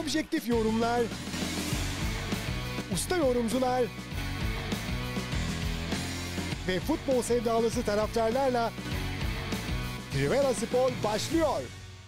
objektif yorumlar, usta yorumcular ve futbol sevdalısı taraftarlarla Trivela Spor başlıyor.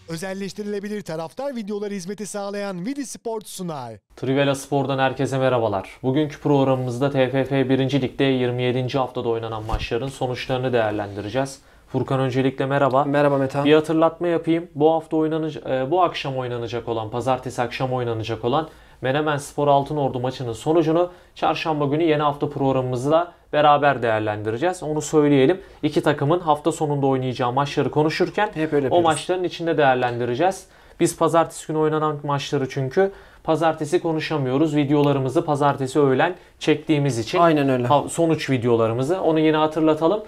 Özelleştirilebilir taraftar videoları hizmeti sağlayan Vidi Sport sunar. Trivela Spor'dan herkese merhabalar. Bugünkü programımızda TFF 1. Lig'de 27. haftada oynanan maçların sonuçlarını değerlendireceğiz. Furkan öncelikle merhaba. Merhaba Metehan. Bir hatırlatma yapayım. Bu hafta oynanacak, e, bu akşam oynanacak olan, pazartesi akşam oynanacak olan Menemen Spor Altınordu maçının sonucunu çarşamba günü yeni hafta programımızla beraber değerlendireceğiz. Onu söyleyelim. İki takımın hafta sonunda oynayacağı maçları konuşurken Hep öyle o yapıyoruz. maçların içinde değerlendireceğiz. Biz pazartesi günü oynanan maçları çünkü pazartesi konuşamıyoruz. Videolarımızı pazartesi öğlen çektiğimiz için. Aynen öyle. Sonuç videolarımızı. Onu yine hatırlatalım.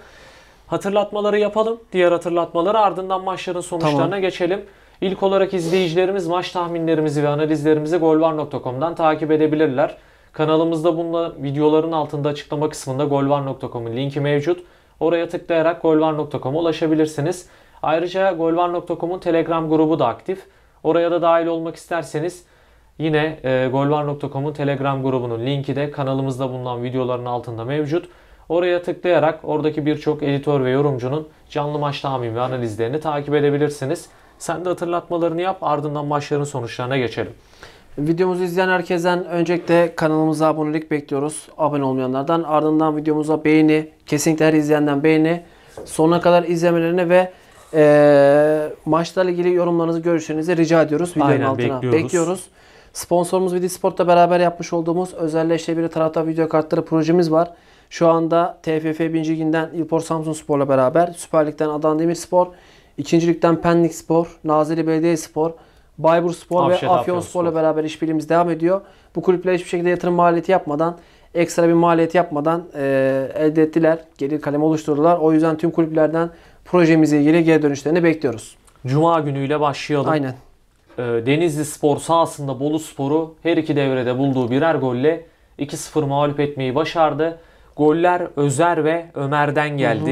Hatırlatmaları yapalım. Diğer hatırlatmaları ardından maçların sonuçlarına Tamam. geçelim. İlk olarak izleyicilerimiz maç tahminlerimizi ve analizlerimizi golvar.com'dan takip edebilirler. Kanalımızda bununla videoların altında açıklama kısmında golvar.com'un linki mevcut. Oraya tıklayarak golvar.com'a ulaşabilirsiniz. Ayrıca golvar.com'un Telegram grubu da aktif. Oraya da dahil olmak isterseniz yine e, golvar.com'un Telegram grubunun linki de kanalımızda bulunan videoların altında mevcut. Oraya tıklayarak oradaki birçok editör ve yorumcunun canlı maç tahmin ve analizlerini takip edebilirsiniz. Sen de hatırlatmalarını yap ardından maçların sonuçlarına geçelim. Videomuzu izleyen herkesten öncelikle kanalımıza abonelik bekliyoruz. Abone olmayanlardan ardından videomuza beğeni, kesinlikle her izleyenden beğeni, sonuna kadar izlemelerini ve e, maçlarla ilgili yorumlarınızı, görüşlerinizi rica ediyoruz. Videonun Aynen, altına bekliyoruz. bekliyoruz. Sponsorumuz Vidisport'la beraber yapmış olduğumuz özelleştirebilir taraftar video kartları projemiz var. Şu anda TFF 1. Lig'inden İlpor Samsun Spor'la beraber Süper Lig'den Adana Demirspor, 2. Lig'den Pendik Spor, Nazilli Belediye Spor, Baybur Spor Afşet, ve Afyon, Afyon Spor'la beraber işbirliğimiz devam ediyor. Bu kulüpler hiçbir şekilde yatırım maliyeti yapmadan, ekstra bir maliyet yapmadan e, elde ettiler. Gelir kalemi oluşturdular. O yüzden tüm kulüplerden projemize ilgili geri dönüşlerini bekliyoruz. Cuma günüyle başlayalım. Aynen. E, Denizli Spor sahasında Bolu Spor'u her iki devrede bulduğu birer golle 2-0 mağlup etmeyi başardı. Goller Özer ve Ömer'den geldi.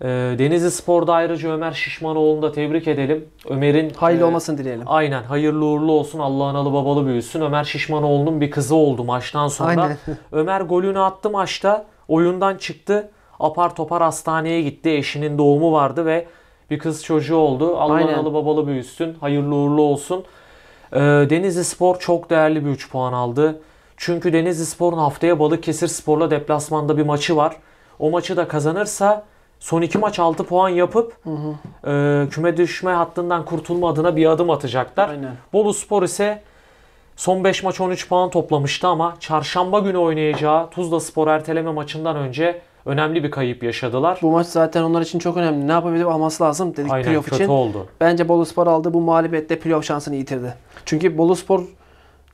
Hı hı. Ee, Denizli Spor'da ayrıca Ömer Şişmanoğlu'nu da tebrik edelim. Ömer'in hayırlı e, olmasını dileyelim. Aynen. Hayırlı uğurlu olsun. Allah'ın alı babalı büyüsün. Ömer Şişmanoğlu'nun bir kızı oldu maçtan sonra. Aynen. Ömer golünü attı maçta. Oyundan çıktı. Apar topar hastaneye gitti. Eşinin doğumu vardı ve bir kız çocuğu oldu. Allah'ın alı babalı büyüsün. Hayırlı uğurlu olsun. E, Denizli Spor çok değerli bir 3 puan aldı. Çünkü Denizli Spor'un haftaya Balıkesir Spor'la deplasmanda bir maçı var. O maçı da kazanırsa son iki maç 6 puan yapıp hı hı. E, küme düşme hattından kurtulma adına bir adım atacaklar. Aynen. Bolu Spor ise son 5 maç 13 puan toplamıştı ama çarşamba günü oynayacağı Tuzla Spor erteleme maçından önce önemli bir kayıp yaşadılar. Bu maç zaten onlar için çok önemli. Ne yapabilir alması lazım dedik Aynen, playoff için. oldu. Bence Bolu Spor aldı bu mağlubiyette playoff şansını yitirdi. Çünkü Bolu Spor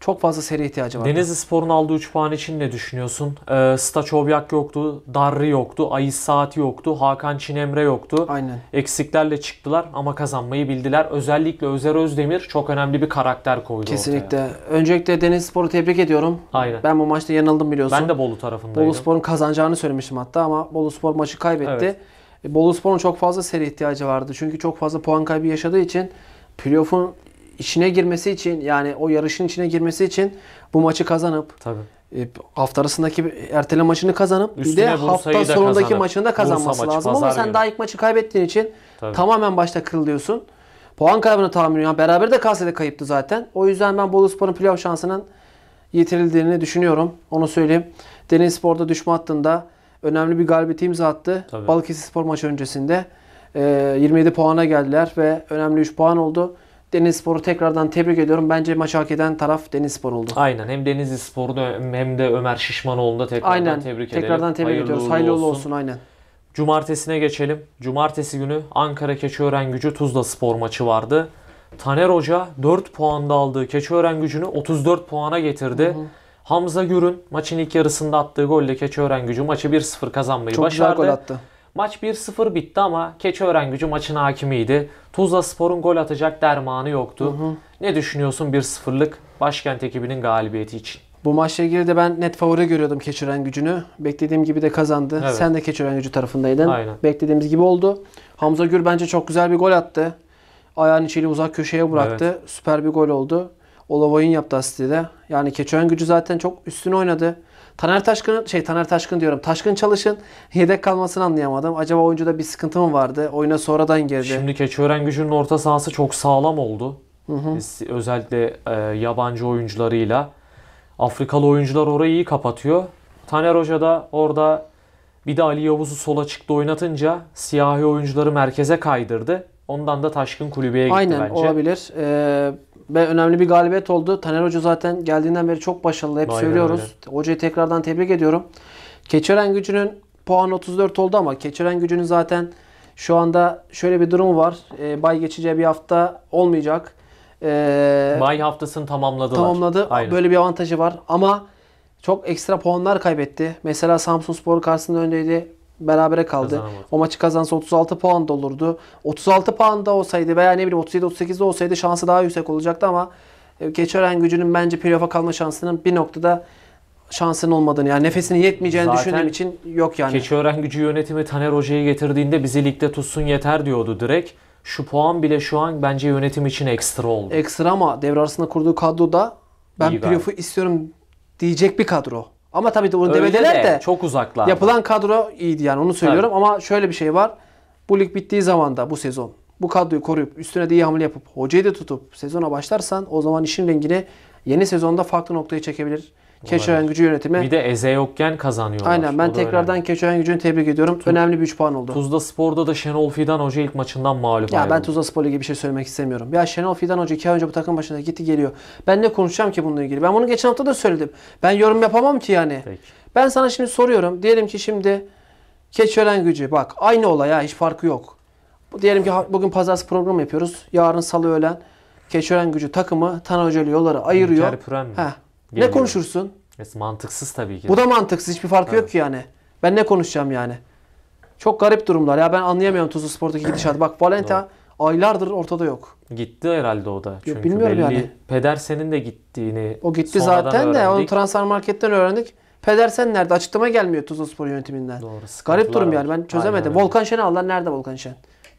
çok fazla seri ihtiyacı var. Denizli Spor'un aldığı 3 puan için ne düşünüyorsun? Ee, Staçovyak yoktu, Darri yoktu, Ayı Saati yoktu, Hakan Çinemre yoktu. Aynen. Eksiklerle çıktılar ama kazanmayı bildiler. Özellikle Özer Özdemir çok önemli bir karakter koydu Kesinlikle. ortaya. Öncelikle Denizli Spor'u tebrik ediyorum. Aynen. Ben bu maçta yanıldım biliyorsun. Ben de Bolu tarafındaydım. Bolu Spor'un kazanacağını söylemiştim hatta ama Bolu Spor maçı kaybetti. Evet. E, Bolu Spor'un çok fazla seri ihtiyacı vardı. Çünkü çok fazla puan kaybı yaşadığı için playoff'un işine girmesi için yani o yarışın içine girmesi için bu maçı kazanıp Tabii. E, hafta arasındaki ertele maçını kazanıp Üstüne bir de hafta sonundaki kazanıp, maçını da kazanması maçı, lazım. Ama sen daha ilk maçı kaybettiğin için Tabii. tamamen başta kırılıyorsun. Puan kaybına tahammül yani beraber de Kayseri'de kayıptı zaten. O yüzden ben Bolu Spor'un playoff şansının yitirildiğini düşünüyorum. Onu söyleyeyim. Deniz Spor'da düşme hattında önemli bir galibiyet imza attı. Tabii. Balıkesir Spor maçı öncesinde. 27 puana geldiler ve önemli 3 puan oldu. Denizspor'u tekrardan tebrik ediyorum. Bence maçı hak eden taraf Denizspor oldu. Aynen. Hem Denizspor'u hem de Ömer Şişmanoğlu'nu da tekrardan aynen. tebrik edelim. Tekrardan tebrik Hayırlı ediyoruz. Hayırlı olsun. olsun aynen. Cumartesine geçelim. Cumartesi günü Ankara Keçiören Gücü Tuzla Spor maçı vardı. Taner Hoca 4 puanda aldığı Keçiören Gücü'nü 34 puana getirdi. Hı hı. Hamza Gür'ün maçın ilk yarısında attığı golle Keçiören Gücü maçı 1-0 kazanmayı Çok başardı. Çok güzel gol attı. Maç 1-0 bitti ama Keçiören gücü maçın hakimiydi. Tuzla Spor'un gol atacak dermanı yoktu. Hı hı. Ne düşünüyorsun 1-0'lık başkent ekibinin galibiyeti için? Bu maçla ilgili de ben net favori görüyordum Keçiören gücünü. Beklediğim gibi de kazandı. Evet. Sen de Keçiören gücü tarafındaydın. Aynen. Beklediğimiz gibi oldu. Hamza Gür bence çok güzel bir gol attı. Ayağın içiyle uzak köşeye bıraktı. Evet. Süper bir gol oldu. Olavay'ın yaptı asistide. Yani Keçiören gücü zaten çok üstüne oynadı. Taner Taşkın şey Taner Taşkın diyorum. Taşkın çalışın. Yedek kalmasını anlayamadım. Acaba oyuncuda bir sıkıntı mı vardı? Oyuna sonradan girdi. Şimdi Keçiören Gücü'nün orta sahası çok sağlam oldu. Hı hı. Özellikle e, yabancı oyuncularıyla. Afrikalı oyuncular orayı iyi kapatıyor. Taner Hoca da orada bir de Ali Yavuz'u sola çıktı oynatınca siyahi oyuncuları merkeze kaydırdı. Ondan da Taşkın kulübeye gitti Aynen, bence. Aynen olabilir. Ee, ve önemli bir galibiyet oldu. Taner Hoca zaten geldiğinden beri çok başarılı. Hep Aynen söylüyoruz. Öyle. Hocayı tekrardan tebrik ediyorum. Keçören gücünün puan 34 oldu ama Keçören gücünün zaten şu anda şöyle bir durumu var. E, bay geçeceği bir hafta olmayacak. E, bay haftasını tamamladılar. Tamamladı. Aynen. Böyle bir avantajı var. Ama çok ekstra puanlar kaybetti. Mesela Samsun Spor karşısında öndeydi berabere kaldı. Kazanamadı. O maçı kazansa 36 puan da olurdu. 36 puan da olsaydı veya ne bileyim 37 38 de olsaydı şansı daha yüksek olacaktı ama e, Keçören gücünün bence playoff'a kalma şansının bir noktada şansın olmadığını yani nefesini yetmeyeceğini Zaten düşündüğüm için yok yani. Keçiören gücü yönetimi Taner Hoca'yı getirdiğinde bizi ligde tutsun yeter diyordu direkt. Şu puan bile şu an bence yönetim için ekstra oldu. Ekstra ama devre arasında kurduğu kadroda ben playoff'u istiyorum diyecek bir kadro. Ama tabii de bunu Öyle demedeler de, de çok uzaklar. Yapılan kadro iyiydi yani onu söylüyorum tabii. ama şöyle bir şey var. Bu lig bittiği zaman da bu sezon bu kadroyu koruyup üstüne de iyi hamle yapıp hocayı da tutup sezona başlarsan o zaman işin rengini yeni sezonda farklı noktaya çekebilir. Keçören gücü yönetimi. Bir de Eze yokken kazanıyorlar. Aynen ben tekrardan Keçören gücünü tebrik ediyorum. Tuz, önemli bir 3 puan oldu. Tuzla Spor'da da Şenol Fidan Hoca ilk maçından mağlup Ya ben Tuzla Spor'la ilgili bir şey söylemek istemiyorum. Ya Şenol Fidan Hoca 2 ay önce bu takım başına gitti geliyor. Ben ne konuşacağım ki bununla ilgili? Ben bunu geçen hafta da söyledim. Ben yorum yapamam ki yani. Peki. Ben sana şimdi soruyorum. Diyelim ki şimdi Keçören gücü bak aynı olay ya hiç farkı yok. Diyelim ki bugün pazartesi program yapıyoruz. Yarın salı öğlen Keçören gücü takımı Tan Hoca yolları ayırıyor. Heh, Geliyorum. Ne konuşursun? Evet, mantıksız tabii ki. Bu da mantıksız. Hiçbir farkı evet. yok ki yani. Ben ne konuşacağım yani? Çok garip durumlar ya. Ben anlayamıyorum Tuzlu Spor'daki gidişat. Bak Valenta aylardır ortada yok. Gitti herhalde o da. Çünkü Bilmiyorum belli yani. Pedersen'in de gittiğini O gitti zaten öğrendik. de onu transfer marketten öğrendik. Pedersen nerede? Açıklama gelmiyor Tuzlu Spor yönetiminden. Doğru. Garip durum var. yani. Ben çözemedim. Aynen. Volkan Şen'i aldılar. Nerede Volkan Şen?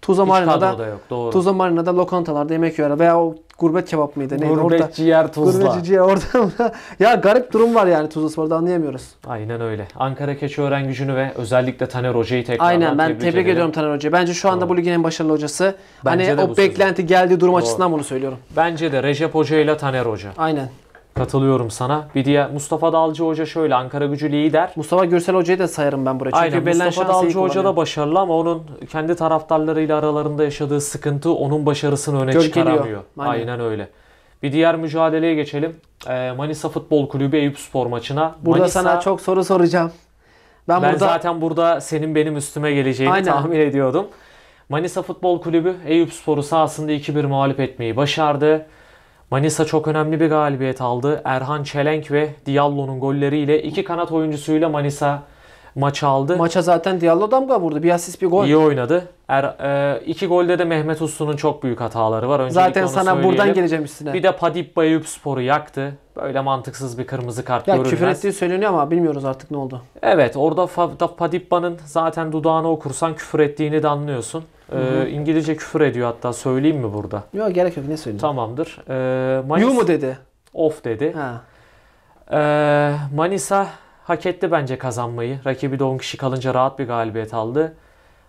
Tuzla Hiç Marina'da yok, doğru. Tuzla Marina'da lokantalarda yemek yiyorlar veya o gurbet kebap mıydı neydi gurbet orada? ciğer Tuzla. Gurbet ciğer orada. ya garip durum var yani Tuzla Spor'da anlayamıyoruz. Aynen öyle. Ankara keçi Keçiören gücünü ve özellikle Taner Hoca'yı tekrar. Aynen ben tebrik, tebrik ediyorum Taner Hoca'yı. Bence şu anda doğru. bu ligin en başarılı hocası. Hani Bence hani o beklenti sözü. geldiği durum doğru. açısından bunu söylüyorum. Bence de Recep Hoca ile Taner Hoca. Aynen. Katılıyorum sana. Bir diye Mustafa Dalcı Hoca şöyle Ankara gücü lider. Mustafa Gürsel Hoca'yı da sayarım ben buraya. Çünkü Aynen Belen Mustafa Dalcı Hoca da başarılı ama onun kendi taraftarlarıyla aralarında yaşadığı sıkıntı onun başarısını öne Gölgeliyor. çıkaramıyor. Aynen. Aynen öyle. Bir diğer mücadeleye geçelim. Ee, Manisa Futbol Kulübü Eyüp Spor maçına. Burada Manisa, sana çok soru soracağım. Ben, ben burada... zaten burada senin benim üstüme geleceğini Aynen. tahmin ediyordum. Manisa Futbol Kulübü Eyüp Spor'u sahasında 2-1 mağlup etmeyi başardı. Manisa çok önemli bir galibiyet aldı. Erhan Çelenk ve Diallo'nun golleriyle iki kanat oyuncusuyla Manisa maçı aldı. Maça zaten Diallo damga vurdu. Bir asist bir gol. İyi oynadı. Er, e, iki golde de Mehmet Uslu'nun çok büyük hataları var. Öncelikle zaten sana söyleyelim. buradan geleceğim üstüne. Bir de Padip Bayıp Spor'u yaktı. Böyle mantıksız bir kırmızı kart ya, görülmez. Küfür ettiği söyleniyor ama bilmiyoruz artık ne oldu. Evet orada Padibba'nın zaten dudağını okursan küfür ettiğini de anlıyorsun. Ee, İngilizce küfür ediyor hatta. Söyleyeyim mi burada? Yok gerek yok. Ne söyleyeyim? Tamamdır. Ee, Manis... You mu dedi? Of dedi. Ha. Ee, Manisa hak etti bence kazanmayı. Rakibi de 10 kişi kalınca rahat bir galibiyet aldı.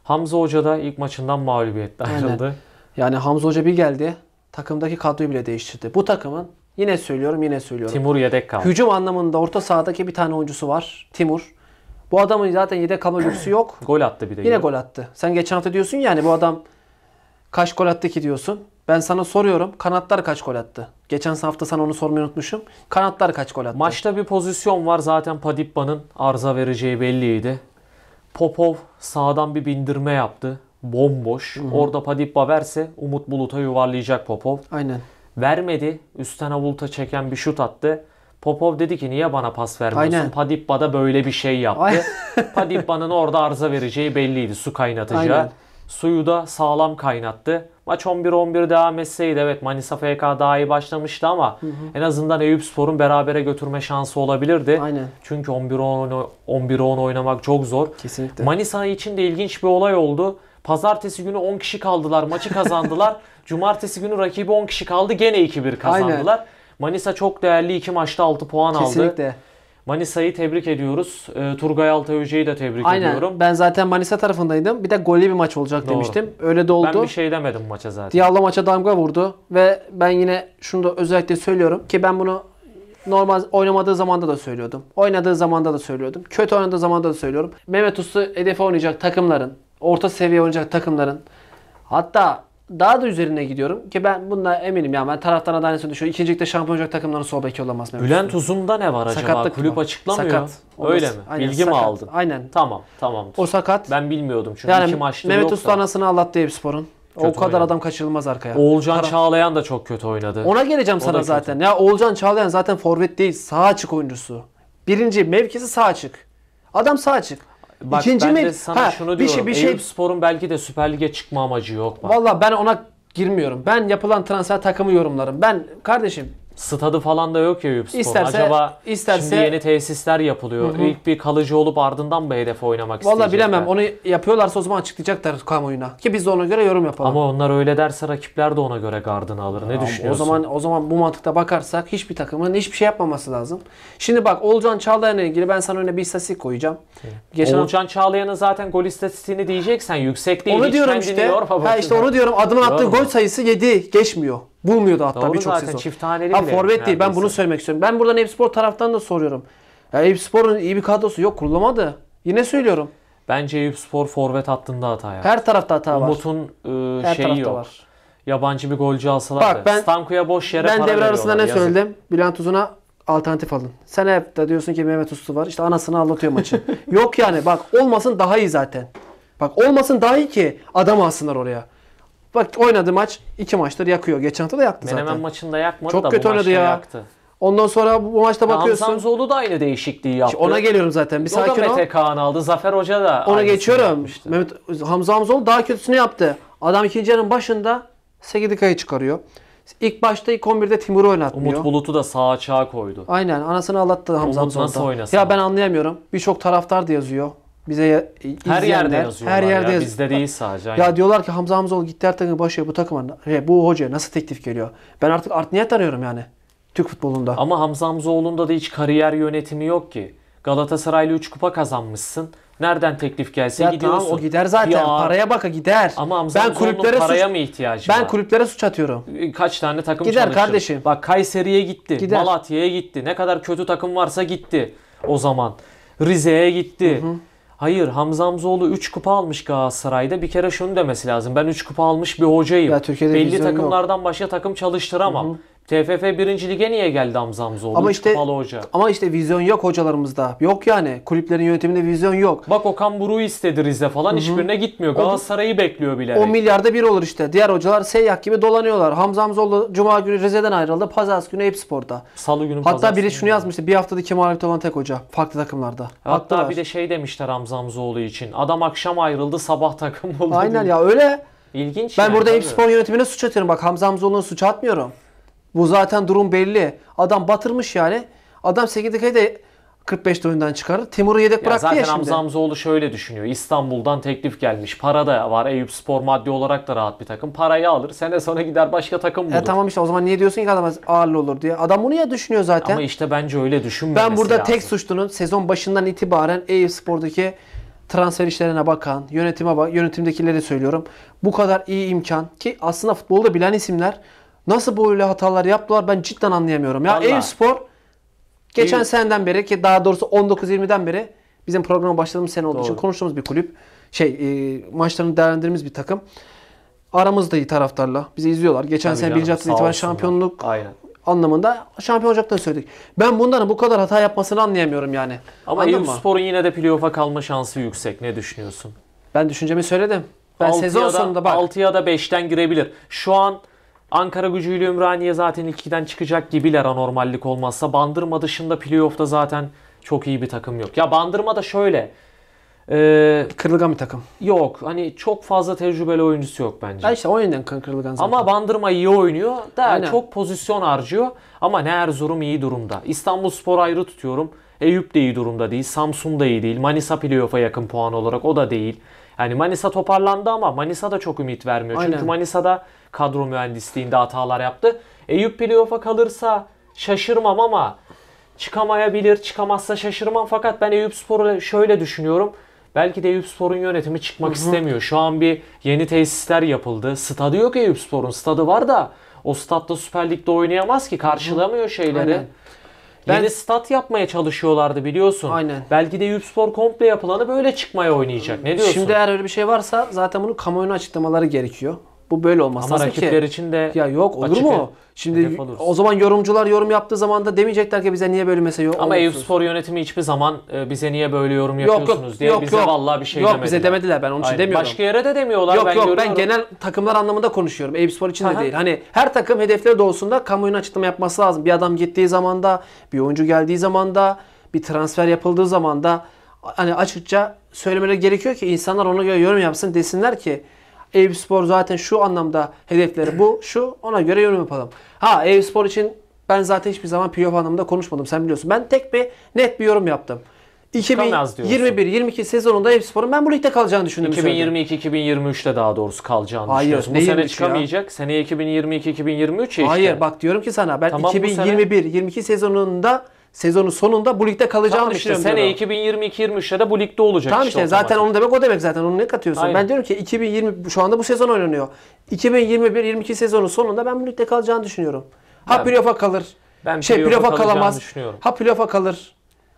Hamza Hoca da ilk maçından mağlubiyetle ayrıldı. Yani Hamza Hoca bir geldi. Takımdaki kadroyu bile değiştirdi. Bu takımın yine söylüyorum yine söylüyorum. Timur yedek kaldı. Hücum anlamında orta sahadaki bir tane oyuncusu var. Timur. Bu adamın zaten yedek kalma lüksü yok. gol attı bir de. Yine gol attı. Sen geçen hafta diyorsun yani bu adam kaç gol attı ki diyorsun. Ben sana soruyorum kanatlar kaç gol attı? Geçen hafta sana onu sormayı unutmuşum. Kanatlar kaç gol attı? Maçta bir pozisyon var zaten Padippa'nın arıza vereceği belliydi. Popov sağdan bir bindirme yaptı. Bomboş. Hı-hı. Orada Padippa verse Umut Bulut'a yuvarlayacak Popov. Aynen. Vermedi. Üstten avulta çeken bir şut attı. Popov dedi ki niye bana pas vermiyorsun? Aynen. da böyle bir şey yaptı. Padibba'nın orada arıza vereceği belliydi su kaynatıcı. Aynen. Suyu da sağlam kaynattı. Maç 11-11 devam etseydi evet Manisa FK daha iyi başlamıştı ama hı hı. en azından Eyüp Spor'un berabere götürme şansı olabilirdi. Aynen. Çünkü 11-10 11-10 oynamak çok zor. Kesinlikle. Manisa için de ilginç bir olay oldu. Pazartesi günü 10 kişi kaldılar, maçı kazandılar. Cumartesi günü rakibi 10 kişi kaldı, gene 2-1 kazandılar. Aynen. Manisa çok değerli iki maçta 6 puan Kesinlikle. aldı. Kesinlikle. Manisa'yı tebrik ediyoruz. E, Turgay Altay de da tebrik Aynen. ediyorum. Ben zaten Manisa tarafındaydım. Bir de golli bir maç olacak Doğru. demiştim. Öyle de oldu. Ben bir şey demedim maça zaten. Diallo maça damga vurdu ve ben yine şunu da özellikle söylüyorum ki ben bunu normal oynamadığı zamanda da söylüyordum. Oynadığı zamanda da söylüyordum. Kötü oynadığı zamanda da söylüyorum. Mehmet Uslu hedefe oynayacak takımların, orta seviye oynayacak takımların hatta daha da üzerine gidiyorum ki ben bunda eminim ya ben taraftan adaylısını düşünüyorum. İkincilikte şampiyon olacak takımların sol beki olamaz. Mevcusu. Bülent Uzun'da ne var acaba? Sakatlık Kulüp mı? açıklamıyor. Sakat. Öyle mi? Aynen, Bilgi sakat. mi aldın? Aynen. Tamam tamam. O sakat. Ben bilmiyordum çünkü yani, iki maçta Mehmet yoksa. Usta anasını Allah diye bir sporun. Kötü o kadar oynadı. adam kaçırılmaz arkaya. Oğulcan Para. Çağlayan da çok kötü oynadı. Ona geleceğim sana zaten. Kötü. Ya Oğulcan Çağlayan zaten forvet değil, sağ açık oyuncusu. Birinci mevkisi sağ açık. Adam sağ açık. Bak İkinci ben mi? de sana ha, şunu bir diyorum. Şey, bir şey... Spor'un belki de Süper Lig'e çıkma amacı yok. Bak. Valla ben ona girmiyorum. Ben yapılan transfer takımı yorumlarım. Ben kardeşim stadı falan da yok ya Eyüp Acaba isterse, şimdi yeni tesisler yapılıyor. Hı İlk bir kalıcı olup ardından mı hedef oynamak Vallahi isteyecekler? Valla bilemem. Onu yapıyorlarsa o zaman açıklayacaklar kamuoyuna. Ki biz de ona göre yorum yapalım. Ama onlar öyle derse rakipler de ona göre gardını alır. Ne ya, düşünüyorsun? O zaman o zaman bu mantıkta bakarsak hiçbir takımın hiçbir şey yapmaması lazım. Şimdi bak Olcan Çağlayan'la ilgili ben sana öyle bir istatistik koyacağım. Geçen Olcan Çağlayan'ın zaten gol istatistiğini diyeceksen yüksek değil. Onu diyorum işte. Ha işte onu diyorum. Adımın attığı gol sayısı 7 geçmiyor. Bulmuyordu hatta birçok sezon. Çift haneli ha, bile. Forvet değil ben bunu söylemek istiyorum. Ben buradan Eyüp Spor taraftan da soruyorum. Ya Eyüp iyi bir kadrosu yok kurulamadı. Yine söylüyorum. Bence Eyüp Spor forvet hattında hata yaptı. Her tarafta hata var. Umut'un e, şeyi yok. Var. Yabancı bir golcü alsalar Bak, ben, Stanku'ya boş yere ben para devre arasında ne yazık. söyledim? Bülent Uzun'a alternatif alın. Sen hep de diyorsun ki Mehmet Uslu var. İşte anasını anlatıyor maçı. yok yani bak olmasın daha iyi zaten. Bak olmasın daha iyi ki adam alsınlar oraya. Bak oynadı maç. iki maçtır yakıyor. Geçen hafta da yaktı Menemen zaten. Menemen maçında yakmadı Çok da kötü bu oynadı yaktı. Ondan sonra bu maçta bakıyorsun. Hamzoğlu da aynı değişikliği yaptı. ona geliyorum zaten. Bir o sakin ol. O da Mete Kaan aldı. Zafer Hoca da Ona geçiyorum. Yapmıştı. Mehmet Hamza Hamzoğlu daha kötüsünü yaptı. Adam ikinci yarının başında Segedika'yı çıkarıyor. İlk başta ilk 11'de Timur'u oynatmıyor. Umut Bulut'u da sağa çağa koydu. Aynen. Anasını ağlattı Hamza Umut Hamzoğlu. nasıl oynasın? Ya ben anlayamıyorum. Birçok taraftar da yazıyor bize her yerde yazıyorlar her yerde ya, yaz- bizde değil sadece. Ya diyorlar ki Hamza Hamzoğlu gitti her takımı başlıyor bu takıma. bu hoca nasıl teklif geliyor? Ben artık art niyet arıyorum yani Türk futbolunda. Ama Hamza Hamzoğlu'nda da hiç kariyer yönetimi yok ki. Galatasaray'la 3 kupa kazanmışsın. Nereden teklif gelse ya gidiyorsun. Tamam, o gider zaten. Ya. Paraya baka gider. Ama Hamza ben kulüplere paraya suç... mı ihtiyacı ben var? kulüplere suç atıyorum. E, kaç tane takım gider çalışır. kardeşim. Bak Kayseri'ye gitti. Gider. Malatya'ya gitti. Ne kadar kötü takım varsa gitti o zaman. Rize'ye gitti. Hı hı. Hayır Hamza Hamzoğlu 3 kupa almış Galatasaray'da. Bir kere şunu demesi lazım. Ben 3 kupa almış bir hocayım. Ya, Türkiye'de Belli takımlardan yok. başka takım çalıştıramam. Hı hı. TFF 1. Lige niye geldi Hamza Hamzoğlu? Ama işte, Kapalı hoca. Ama işte vizyon yok hocalarımızda. Yok yani. Kulüplerin yönetiminde vizyon yok. Bak Okan Buruk'u istedi Rize falan. Hı-hı. Hiçbirine gitmiyor. Galatasaray'ı bekliyor bile. 10 milyarda bir olur işte. Diğer hocalar seyyah gibi dolanıyorlar. Hamza Hamzoğlu Cuma günü Rize'den ayrıldı. Pazartesi günü hep sporda. Salı günü Hatta Pazartesi biri şunu günü. yazmıştı. Bir haftada mağlup olan tek hoca. Farklı takımlarda. Hatta Haklılar. bir de şey demişler Hamza Hamzoğlu için. Adam akşam ayrıldı sabah takım oldu. Aynen ya öyle. İlginç. Ben yani, burada hep spor yönetimine suç atıyorum. Bak Hamza Hamzoğlu'na suç atmıyorum. Bu zaten durum belli. Adam batırmış yani. Adam Sekidika'yı da 45 oyundan çıkarır. Timur'u yedek ya zaten ya şimdi. Hamza Hamzoğlu şöyle düşünüyor. İstanbul'dan teklif gelmiş. Para da var. Eyüp Spor maddi olarak da rahat bir takım. Parayı alır. Sene sonra gider başka takım e, bulur. E tamam işte o zaman niye diyorsun ki adam ağırlı olur diye. Adam bunu ya düşünüyor zaten. Ama işte bence öyle düşünmemesi Ben burada lazım. tek suçlunun sezon başından itibaren Eyüp Spor'daki transfer işlerine bakan, yönetime bak, yönetimdekileri söylüyorum. Bu kadar iyi imkan ki aslında futbolda bilen isimler Nasıl böyle hatalar yaptılar ben cidden anlayamıyorum. Ya Vallahi. Eyüpspor geçen Eyüp. seneden beri ki daha doğrusu 19-20'den beri bizim programa başladığımız sene olduğu Doğru. için konuştuğumuz bir kulüp. Şey e, maçlarını değerlendirdiğimiz bir takım. Aramızda iyi taraftarla. Bizi izliyorlar. Geçen Tabii sene birinci haftadan itibaren şampiyonluk Aynen. anlamında şampiyon olacaklarını söyledik. Ben bunların bu kadar hata yapmasını anlayamıyorum yani. Ama Anladın yine de playoff'a kalma şansı yüksek. Ne düşünüyorsun? Ben düşüncemi söyledim. Ben sezon da, sonunda bak. 6 ya da 5'ten girebilir. Şu an Ankara gücüyle Ümraniye zaten ilkiden çıkacak gibiler anormallik olmazsa. Bandırma dışında playoff'ta zaten çok iyi bir takım yok. Ya Bandırma da şöyle. E, kırılgan bir takım. Yok hani çok fazla tecrübeli oyuncusu yok bence. Ya işte o yüzden kırılgan zaten. Ama Bandırma iyi oynuyor. Da çok pozisyon harcıyor. Ama ne Erzurum iyi durumda. İstanbul Spor ayrı tutuyorum. Eyüp de iyi durumda değil. Samsun da iyi değil. Manisa playoff'a yakın puan olarak o da değil. Yani Manisa toparlandı ama Manisa da çok ümit vermiyor. Aynen. Çünkü Manisa'da kadro mühendisliğinde hatalar yaptı. Eyüp playoff'a kalırsa şaşırmam ama çıkamayabilir, çıkamazsa şaşırmam. Fakat ben Eyüp Spor'u şöyle düşünüyorum. Belki de Eyüp Spor'un yönetimi çıkmak hı hı. istemiyor. Şu an bir yeni tesisler yapıldı. Stadı yok Eyüp Spor'un. Stadı var da o statta Süper Lig'de oynayamaz ki. Karşılamıyor şeyleri. Ben... Yeni stat yapmaya çalışıyorlardı biliyorsun. Aynen. Belki de Eyüp Spor komple yapılanı böyle çıkmaya oynayacak. Ne diyorsun? Şimdi eğer öyle bir şey varsa zaten bunu kamuoyuna açıklamaları gerekiyor. Bu böyle olmaz. Ama Nasıl rakipler ki? için de ya yok olur mu? Şimdi o zaman yorumcular yorum yaptığı zaman da demeyecekler ki bize niye böyle mesela yok Ama Eyüpspor yönetimi hiçbir zaman e, bize niye böyle yorum yapıyorsunuz yok, yok, diye yok, bize yok. vallahi bir şey yok, demediler. Yok bize demediler ben onun için Aynen. demiyorum. Başka yere de demiyorlar yok, ben Yok ben genel takımlar anlamında konuşuyorum. Eyüpspor için Aha. de değil. Hani her takım hedefleri doğusunda kamuoyuna açıklama yapması lazım. Bir adam gittiği zaman da, bir oyuncu geldiği zaman da, bir transfer yapıldığı zaman da hani açıkça söylemeleri gerekiyor ki insanlar ona göre yorum yapsın desinler ki Eyüp Spor zaten şu anlamda hedefleri bu, şu. Ona göre yorum yapalım. Ha Eyüp Spor için ben zaten hiçbir zaman playoff anlamında konuşmadım. Sen biliyorsun. Ben tek bir net bir yorum yaptım. 2021-22 sezonunda Eyüpspor'un ben bu ligde kalacağını düşündüğümü 2022-2023'te daha doğrusu kalacağını Hayır, düşünüyorsun. Bu sene çıkamayacak. Ya? Seneye 2022-2023 ya işte. Hayır bak diyorum ki sana ben tamam, 2021-22 sene... sezonunda sezonun sonunda bu ligde kalacağını tamam işte düşünüyorum. Sene 2022-23'te de bu ligde olacak. Tamam işte, işte zaten onu demek o demek zaten. Onu ne katıyorsun? Aynen. Ben diyorum ki 2020 şu anda bu sezon oynanıyor. 2021-22 sezonun sonunda ben bu ligde kalacağını düşünüyorum. Ha ben, playoff'a kalır. Ben şey playoff'a kalamaz. Ha playoff'a kalır.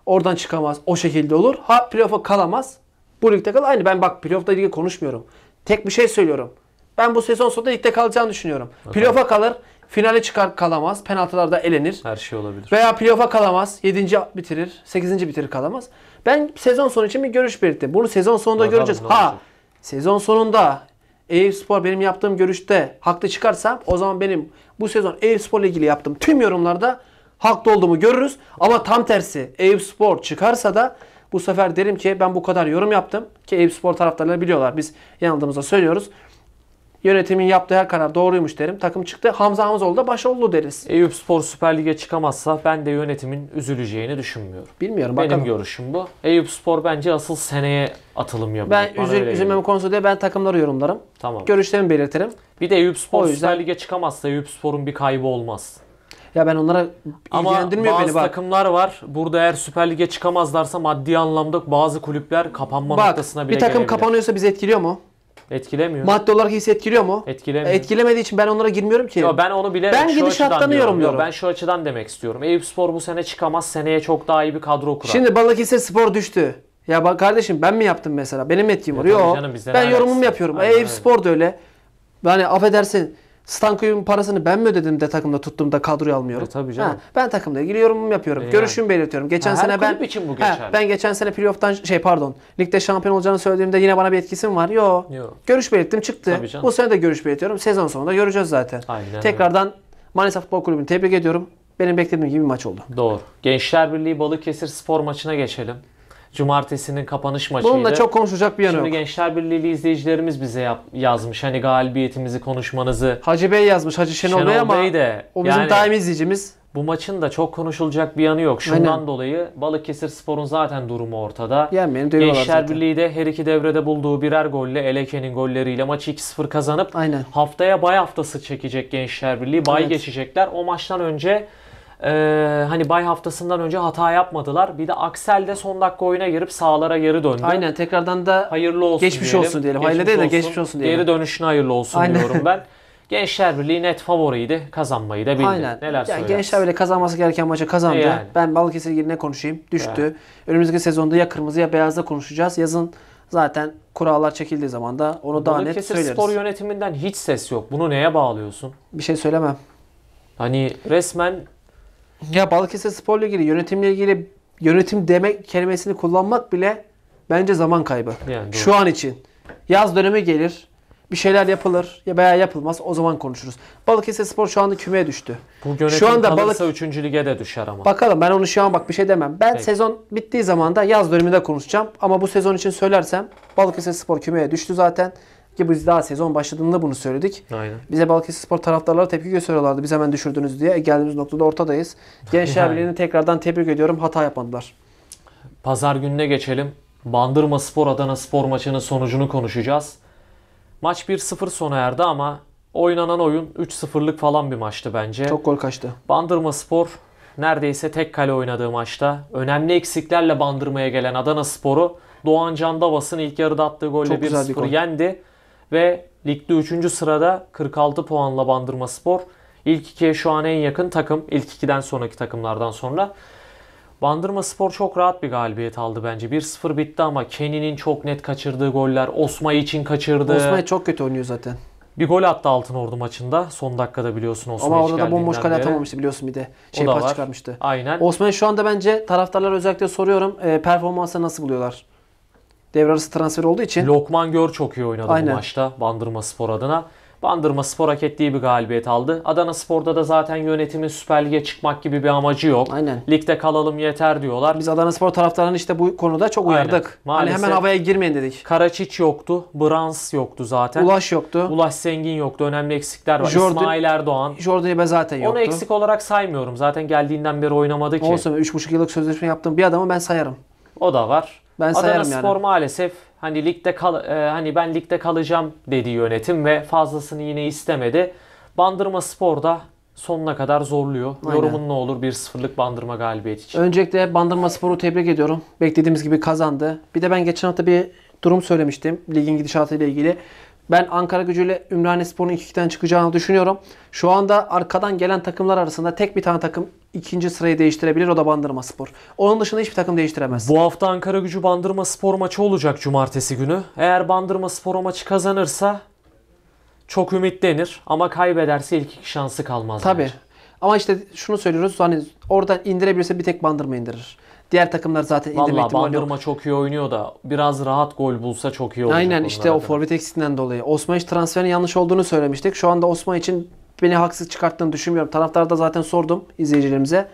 Oradan çıkamaz. O şekilde olur. Ha playoff'a kalamaz. Bu ligde kal. Aynı ben bak playoff'ta ilgili konuşmuyorum. Tek bir şey söylüyorum. Ben bu sezon sonunda ligde kalacağını düşünüyorum. Playoff'a kalır. Finale çıkar kalamaz. Penaltılarda elenir. Her şey olabilir. Veya playoff'a kalamaz. 7. bitirir. 8. bitirir kalamaz. Ben sezon sonu için bir görüş belirttim. Bunu sezon sonunda Bakalım, göreceğiz. Ha sezon sonunda Eyüp Spor benim yaptığım görüşte haklı çıkarsa o zaman benim bu sezon Eyüp ile ilgili yaptığım tüm yorumlarda haklı olduğumu görürüz. Ama tam tersi Eyüp Spor çıkarsa da bu sefer derim ki ben bu kadar yorum yaptım ki Eyüp Spor taraftarları biliyorlar. Biz yanıldığımızda söylüyoruz. Yönetimin yaptığı her karar doğruymuş derim. Takım çıktı. Hamza'mız oldu, da başarılı deriz. Eyüp Spor Süper Lig'e çıkamazsa ben de yönetimin üzüleceğini düşünmüyorum. Bilmiyorum. Bakalım. Benim görüşüm bu. Eyüp Spor bence asıl seneye atılım yapıyor. Ben üzül, üzülmem konusu diye ben takımları yorumlarım. Tamam. Görüşlerimi belirtirim. Bir de Eyüp Spor yüzden... Süper Lig'e çıkamazsa Eyüp Spor'un bir kaybı olmaz. Ya ben onlara ilgilendirmiyor beni bak. Ama takımlar var. Burada eğer Süper Lig'e çıkamazlarsa maddi anlamda bazı kulüpler kapanma bak, noktasına bile Bak bir takım gelebilir. kapanıyorsa bizi etkiliyor mu? Etkilemiyor. Madde olarak his etkiliyor mu? Etkilemiyor. Etkilemediği için ben onlara girmiyorum ki. Yo, ben onu bilerek ben şu açıdan diyorum. Yo, ben şu açıdan demek istiyorum. Eyüp Spor bu sene çıkamaz. Seneye çok daha iyi bir kadro kurar. Şimdi Balıkesir Spor düştü. Ya bak kardeşim ben mi yaptım mesela? Benim etkim var. Yok. Canım, ben yorumumu yapıyorum. Aynen, Eyüp Spor da öyle. Yani affedersin Stankoy'un parasını ben mi ödedim de takımda tuttum da kadroyu almıyorum? E, tabii canım. Ha, ben takımla ilgili yorumumu yapıyorum. E, Görüşümü yani. belirtiyorum. Geçen ha, sene ben için bu geçerli. He, ben geçen sene playoff'tan şey pardon, ligde şampiyon olacağını söylediğimde yine bana bir etkisi var? Yok. Yo. Görüş belirttim çıktı. Tabii canım. Bu sene de görüş belirtiyorum. Sezon sonunda göreceğiz zaten. Aynen. Tekrardan öyle. Manisa Futbol Kulübü'nü tebrik ediyorum. Benim beklediğim gibi bir maç oldu. Doğru. Gençler Birliği Balıkesir spor maçına geçelim. Cumartesinin kapanış maçıydı. da çok konuşacak bir yanı Şimdi yok. Gençler Birliği izleyicilerimiz bize yap, yazmış. Hani galibiyetimizi konuşmanızı. Hacı Bey yazmış. Hacı Şenol, Şenol Bey ama Bey de, o bizim yani, daimi izleyicimiz. Bu maçın da çok konuşulacak bir yanı yok. Şundan Aynen. dolayı Balıkesir Spor'un zaten durumu ortada. Yenmeyin, Gençler zaten. Birliği de her iki devrede bulduğu birer golle Eleke'nin golleriyle maçı 2-0 kazanıp Aynen. haftaya bay haftası çekecek Gençler Birliği. Bay evet. geçecekler. O maçtan önce ee, hani bay haftasından önce hata yapmadılar. Bir de Aksel de son dakika oyuna girip sağlara geri döndü. Aynen tekrardan da hayırlı olsun geçmiş diyelim. olsun diyelim. Geçmiş Hayırlı değil de olsun. geçmiş olsun diyelim. Geri dönüşüne hayırlı olsun Aynen. diyorum ben. Gençler Birliği net favoriydi. Kazanmayı da bildi. Aynen. Neler yani Gençler bile kazanması gereken maça kazandı. E yani. Ben Balıkesir ilgili ne konuşayım? Düştü. Evet. Önümüzdeki sezonda ya kırmızı ya beyazda konuşacağız. Yazın zaten kurallar çekildiği zaman da onu daha net söyleriz. Balıkesir Spor yönetiminden hiç ses yok. Bunu neye bağlıyorsun? Bir şey söylemem. Hani resmen ya Balıkesir Spor'la ilgili yönetimle ilgili yönetim demek kelimesini kullanmak bile bence zaman kaybı. Yani Şu an için. Yaz dönemi gelir. Bir şeyler yapılır ya veya yapılmaz o zaman konuşuruz. Balıkesir Spor şu anda kümeye düştü. Bu yönetim şu anda Balık 3. lige de düşer ama. Bakalım ben onu şu an bak bir şey demem. Ben Peki. sezon bittiği zaman da yaz döneminde konuşacağım. Ama bu sezon için söylersem Balıkesir Spor kümeye düştü zaten. Ki biz daha sezon başladığında bunu söyledik. Aynen. Bize spor taraftarları tepki gösteriyorlardı. Biz hemen düşürdünüz diye. E, geldiğimiz noktada ortadayız. Gençler Birliği'ni tekrardan tebrik ediyorum. Hata yapmadılar. Pazar gününe geçelim. Bandırma Spor Adana Spor maçının sonucunu konuşacağız. Maç 1-0 sona erdi ama oynanan oyun 3-0'lık falan bir maçtı bence. Çok gol kaçtı. Bandırma Spor neredeyse tek kale oynadığı maçta önemli eksiklerle bandırmaya gelen Adana Sporu Doğan Candava'sın ilk yarıda attığı golle 1-0 gol ve ligde 3. sırada 46 puanla Bandırma Spor. İlk ikiye şu an en yakın takım. İlk ikiden sonraki takımlardan sonra. Bandırma Spor çok rahat bir galibiyet aldı bence. 1-0 bitti ama Kenny'nin çok net kaçırdığı goller, Osman için kaçırdı. Osman çok kötü oynuyor zaten. Bir gol attı Altın Ordu maçında. Son dakikada biliyorsun Osman Ama orada da bomboş kale atamamıştı biliyorsun bir de. Şey pas çıkarmıştı. Aynen. Osman şu anda bence taraftarlar özellikle soruyorum e, performansı nasıl buluyorlar? devre arası transfer olduğu için. Lokman Gör çok iyi oynadı Aynen. bu maçta Bandırma Spor adına. Bandırma Spor hak ettiği bir galibiyet aldı. Adana Spor'da da zaten yönetimin Süper Lig'e çıkmak gibi bir amacı yok. Aynen. Ligde kalalım yeter diyorlar. Biz Adana Spor taraftarını işte bu konuda çok uyardık. Aynen. hani hemen havaya girmeyin dedik. Karaçiç yoktu. Brans yoktu zaten. Ulaş yoktu. Ulaş Zengin yoktu. Önemli eksikler var. Jordan, İsmail Erdoğan. Jordan Ebe zaten yoktu. Onu eksik olarak saymıyorum. Zaten geldiğinden beri oynamadı ki. Olsun 3,5 yıllık sözleşme yaptığım bir adamı ben sayarım. O da var. Ben Adana Spor yani. maalesef hani ligde kal e, hani ben ligde kalacağım dedi yönetim ve fazlasını yine istemedi. Bandırma Spor da sonuna kadar zorluyor. Aynen. Yorumun ne olur bir sıfırlık Bandırma galibiyeti için? Öncelikle Bandırma Spor'u tebrik ediyorum. Beklediğimiz gibi kazandı. Bir de ben geçen hafta bir durum söylemiştim ligin gidişatı ile ilgili. Ben Ankara gücüyle Ümraniye Spor'un ilk ikiden çıkacağını düşünüyorum. Şu anda arkadan gelen takımlar arasında tek bir tane takım ikinci sırayı değiştirebilir o da Bandırma Spor. Onun dışında hiçbir takım değiştiremez. Bu hafta Ankara gücü Bandırma Spor maçı olacak cumartesi günü. Eğer Bandırma Spor o maçı kazanırsa çok ümitlenir ama kaybederse ilk iki şansı kalmaz. Tabii. Ama işte şunu söylüyoruz hani oradan indirebilirse bir tek Bandırma indirir. Diğer takımlar zaten indirme Vallahi ihtimali yok. Bandırma çok iyi oynuyor da biraz rahat gol bulsa çok iyi olacak. Aynen işte o forvet eksiğinden dolayı. Osman için transferin yanlış olduğunu söylemiştik. Şu anda Osman için beni haksız çıkarttığını düşünmüyorum. Taraftarda zaten sordum izleyicilerimize.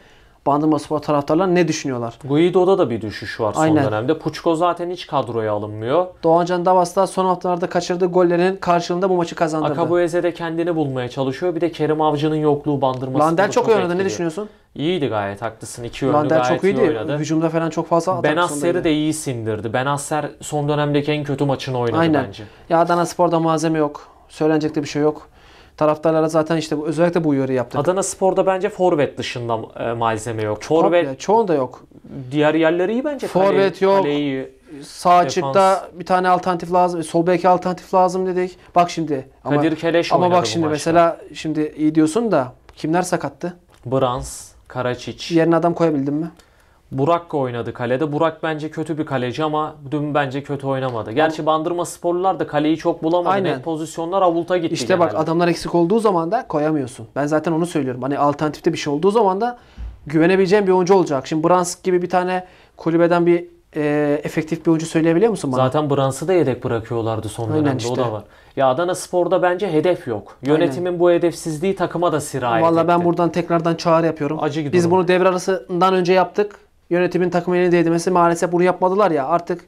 Bandırma Spor taraftarları ne düşünüyorlar? Guido'da da bir düşüş var son Aynen. dönemde. Puçko zaten hiç kadroya alınmıyor. Doğancan Davas da son haftalarda kaçırdığı gollerin karşılığında bu maçı kazandırdı. Akabueze de kendini bulmaya çalışıyor. Bir de Kerim Avcı'nın yokluğu Bandırma Lander çok, çok iyi oynadı. Ne düşünüyorsun? İyiydi gayet haklısın. İki yönlü Lander gayet çok iyiydi. iyi oynadı. Hücumda falan çok fazla atak Ben Asser'i de iyi sindirdi. Ben Asser son dönemdeki en kötü maçını oynadı Aynen. bence. Ya Adana Spor'da malzeme yok. Söylenecek de bir şey yok. Taraftarlara zaten işte bu, özellikle bu uyarı yaptık. Adana Spor'da bence forvet dışında e, malzeme yok. Forvet ya, çoğunda yok. Diğer yerleri iyi bence. Forvet yok. Kaleyi, Sağ açıkta bir tane alternatif lazım. Sol belki alternatif lazım dedik. Bak şimdi. Ama, Kadir Keleş Ama bak şimdi mesela şimdi iyi diyorsun da kimler sakattı? Brans, Karaçiç. Yerine adam koyabildin mi? Burak oynadı kalede. Burak bence kötü bir kaleci ama dün bence kötü oynamadı. Gerçi Bandırma Sporlular da kaleyi çok bulamadı. Aynen. Net pozisyonlar avulta gitti. İşte genelde. bak adamlar eksik olduğu zaman da koyamıyorsun. Ben zaten onu söylüyorum. Hani alternatifte bir şey olduğu zaman da güvenebileceğim bir oyuncu olacak. Şimdi Bransk gibi bir tane kulübeden bir e, efektif bir oyuncu söyleyebiliyor musun bana? Zaten Brans'ı da yedek bırakıyorlardı son Aynen dönemde işte. o da var. Ya Adana Spor'da bence hedef yok. Yönetimin Aynen. bu hedefsizliği takıma da sirayet Vallahi etti. ben buradan tekrardan çağrı yapıyorum. Acı Biz durum. bunu devre arasından önce yaptık yönetimin takım eline değdirmesi maalesef bunu yapmadılar ya artık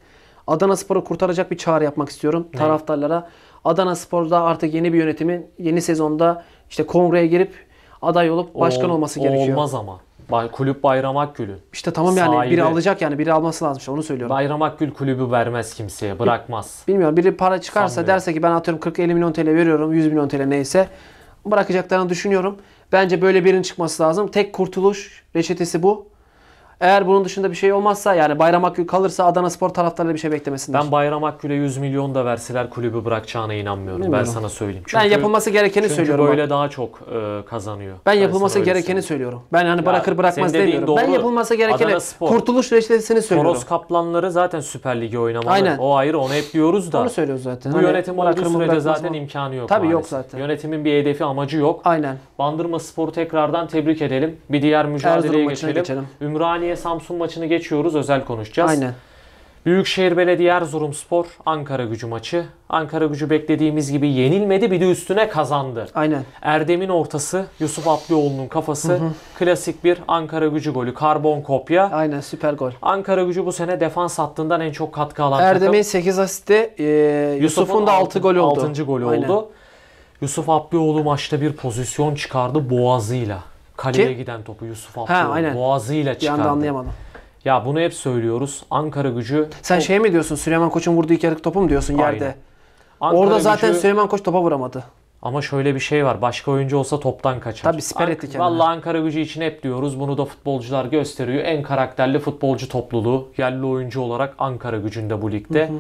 Adana Spor'u kurtaracak bir çağrı yapmak istiyorum evet. taraftarlara. Adana Spor'da artık yeni bir yönetimin yeni sezonda işte kongreye girip aday olup başkan o, olması o gerekiyor. Olmaz ama. kulüp bayramak Bayramakgül'ün. İşte tamam yani sahibi, biri alacak yani biri alması lazım işte onu söylüyorum. Bayramak gül kulübü vermez kimseye bırakmaz. Bilmiyorum biri para çıkarsa Sanmıyorum. derse ki ben atıyorum 40-50 milyon TL veriyorum 100 milyon TL neyse bırakacaklarını düşünüyorum. Bence böyle birinin çıkması lazım. Tek kurtuluş reçetesi bu. Eğer bunun dışında bir şey olmazsa yani Bayram Akgül kalırsa Adana Spor taraftarları bir şey beklemesinler. Ben Bayram Akgül'e 100 milyon da verseler kulübü bırakacağına inanmıyorum. Bilmiyorum. Ben sana söyleyeyim. Çünkü, ben yapılması gerekeni çünkü söylüyorum. Çünkü böyle bak. daha çok e, kazanıyor. Ben, ben yapılması gerekeni söylüyorum. Ben hani ya, bırakır bırakmaz demiyorum. Doğru. Ben yapılması gerekeni Spor. kurtuluş reçetesini söylüyorum. Soros Kaplanları zaten Süper Ligi oynamalı. Aynen. O ayrı onu hep diyoruz da. Onu söylüyoruz zaten. Bu hani yönetim olduğu sürece zaten imkanı yok. Tabii maalesef. yok zaten. Yönetimin bir hedefi amacı yok. Aynen. Bandırma Spor'u tekrardan tebrik edelim. Bir diğer mücadeleye geçelim. geçelim. Ümraniye Ümraniye Samsun maçını geçiyoruz. Özel konuşacağız. Aynen. Büyükşehir Belediye Erzurum Spor Ankara gücü maçı. Ankara gücü beklediğimiz gibi yenilmedi bir de üstüne kazandı. Aynen. Erdem'in ortası Yusuf Atlioğlu'nun kafası. Hı hı. Klasik bir Ankara gücü golü. Karbon kopya. Aynen süper gol. Ankara gücü bu sene defans hattından en çok katkı alan Erdem'in 8 asiste e, Yusuf'un, Yusuf'un da 6 golü oldu. 6. golü Aynen. oldu. Yusuf Atlioğlu maçta bir pozisyon çıkardı boğazıyla. Kaleye Ki? giden topu Yusuf Abdullah aynen. boğazıyla Bir anda anlayamadım. Ya bunu hep söylüyoruz. Ankara gücü Sen şey mi diyorsun Süleyman Koç'un vurduğu iki yarık topu mu diyorsun yerde? Ankara Orada zaten gücü- Süleyman Koç topa vuramadı. Ama şöyle bir şey var. Başka oyuncu olsa toptan kaçar. Tabii, siper Ank- etti kendini. Vallahi Ankara gücü için hep diyoruz. Bunu da futbolcular gösteriyor. En karakterli futbolcu topluluğu. Yerli oyuncu olarak Ankara gücünde bu ligde.